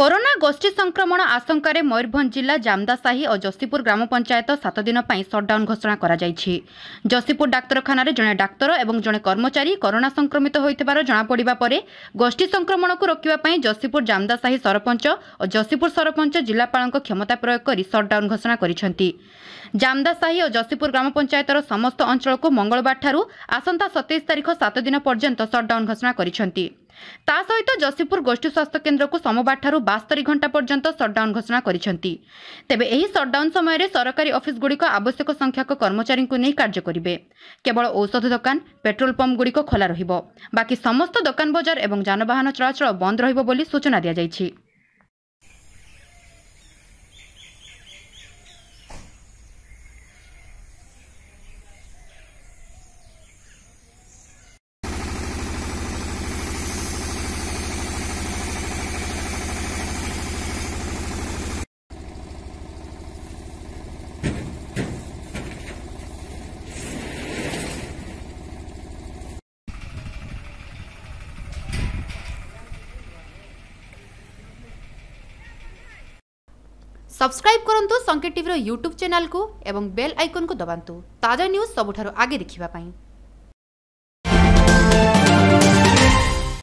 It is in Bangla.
করোনা গোষ্ঠী সংক্রমণ আশঙ্কার ময়ূরভঞ্জ জেলা জামদাসাহি ও যশীপুর গ্রাম পঞ্চায়েত সাত দিন সটডাউন ঘোষণা করা যাই যশীপুর ডাক্তারখানার জন ডাক্তার এবং জন কর্মচারী করোনা সংক্রমিত হয়েছে জনাপড়া পরে গোষ্ঠী সংক্রমণক রোকা যশীপুর জামদাসাহি সরপঞ্চ ও যশীপুর সরপঞ্চ জেলাপাল ক্ষমতা প্রয়োগ করে সটডাউন ঘোষণা করেছেন জামদাসাহি ও যশীপুর গ্রাম পঞ্চায়েতর সমস্ত অঞ্চলক মঙ্গলবার ঠার আসন্তা সতেইশ তারিখ সাত দিন পর্যন্ত সটডাউন ঘোষণা করেছেন ତା ସହିତ ଯଶୀପୁର ଗୋଷ୍ଠୀ ସ୍ୱାସ୍ଥ୍ୟ କେନ୍ଦ୍ରକୁ ସୋମବାରଠାରୁ ବାସ୍ତରି ଘଣ୍ଟା ପର୍ଯ୍ୟନ୍ତ ସଟ୍ଡାଉନ୍ ଘୋଷଣା କରିଛନ୍ତି ତେବେ ଏହି ସଟ୍ଡାଉନ୍ ସମୟରେ ସରକାରୀ ଅଫିସଗୁଡ଼ିକ ଆବଶ୍ୟକ ସଂଖ୍ୟକ କର୍ମଚାରୀଙ୍କୁ ନେଇ କାର୍ଯ୍ୟ କରିବେ କେବଳ ଔଷଧ ଦୋକାନ ପେଟ୍ରୋଲ ପମ୍ପଗୁଡ଼ିକ ଖୋଲା ରହିବ ବାକି ସମସ୍ତ ଦୋକାନ ବଜାର ଏବଂ ଯାନବାହନ ଚଳାଚଳ ବନ୍ଦ ରହିବ ବୋଲି ସୂଚନା ଦିଆଯାଇଛି ସବସ୍କ୍ରାଇବ୍ କରନ୍ତୁ ସଙ୍କେତ ଟିଭିର ୟୁଟ୍ୟୁବ୍ ଚ୍ୟାନେଲ୍କୁ ଏବଂ ବେଲ୍ ଆଇକନ୍କୁ ଦବାନ୍ତୁ ତାଜା ନ୍ୟୁଜ୍ ସବୁଠାରୁ ଆଗେ ଦେଖିବା ପାଇଁ